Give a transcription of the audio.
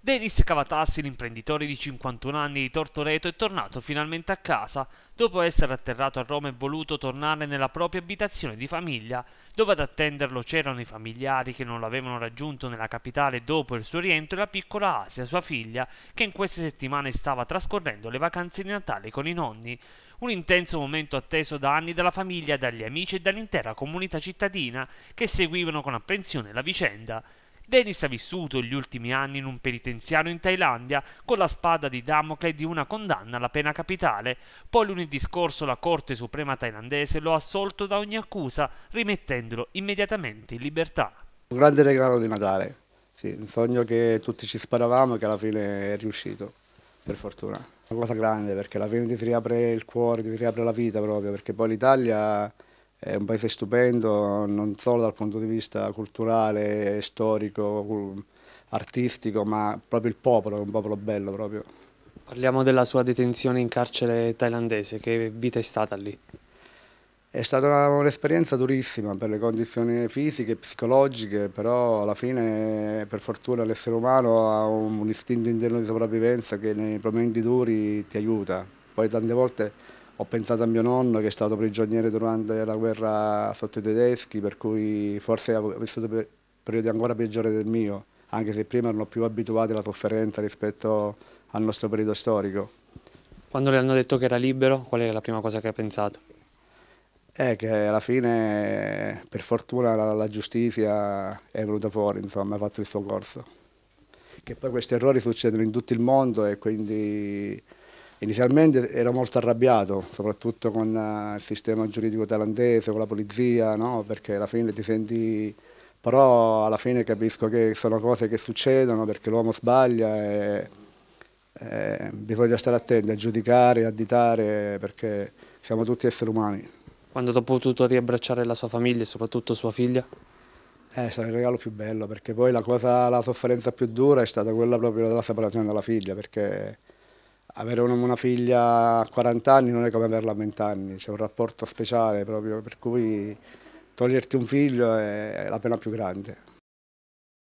Denis Cavatassi, l'imprenditore di 51 anni di Tortoreto, è tornato finalmente a casa dopo essere atterrato a Roma e voluto tornare nella propria abitazione di famiglia, dove ad attenderlo c'erano i familiari che non l'avevano raggiunto nella capitale dopo il suo rientro e la piccola Asia, sua figlia, che in queste settimane stava trascorrendo le vacanze di Natale con i nonni. Un intenso momento atteso da anni dalla famiglia, dagli amici e dall'intera comunità cittadina che seguivano con apprensione la vicenda. Dennis ha vissuto gli ultimi anni in un penitenziario in Thailandia con la spada di Damocle di una condanna alla pena capitale. Poi lunedì scorso la Corte Suprema thailandese lo ha assolto da ogni accusa, rimettendolo immediatamente in libertà. Un grande regalo di Natale, sì, un sogno che tutti ci sparavamo e che alla fine è riuscito, per fortuna. Una cosa grande perché alla fine ti si riapre il cuore, ti si riapre la vita proprio, perché poi l'Italia è un paese stupendo non solo dal punto di vista culturale, storico, artistico, ma proprio il popolo, è un popolo bello proprio. Parliamo della sua detenzione in carcere thailandese, che vita è stata lì? È stata un'esperienza durissima per le condizioni fisiche e psicologiche, però alla fine per fortuna l'essere umano ha un istinto interno di sopravvivenza che nei momenti duri ti aiuta. Poi tante volte ho pensato a mio nonno che è stato prigioniere durante la guerra sotto i tedeschi, per cui forse ha vissuto periodi ancora peggiori del mio, anche se prima erano più abituati alla sofferenza rispetto al nostro periodo storico. Quando le hanno detto che era libero, qual è la prima cosa che ha pensato? È eh, che alla fine, per fortuna, la, la giustizia è venuta fuori, insomma, ha fatto il suo corso. Che poi questi errori succedono in tutto il mondo e quindi Inizialmente ero molto arrabbiato, soprattutto con eh, il sistema giuridico thailandese, con la polizia, no? perché alla fine ti senti... Però alla fine capisco che sono cose che succedono perché l'uomo sbaglia e, e bisogna stare attenti a giudicare, a ditare, perché siamo tutti esseri umani. Quando ti ha potuto riabbracciare la sua famiglia e soprattutto sua figlia? Eh, è stato il regalo più bello, perché poi la, cosa, la sofferenza più dura è stata quella proprio della separazione dalla figlia, perché avere una, figlia a 40 anni non è come averla a 20 anni, c'è un rapporto speciale proprio, per cui toglierti un figlio è la pena più grande.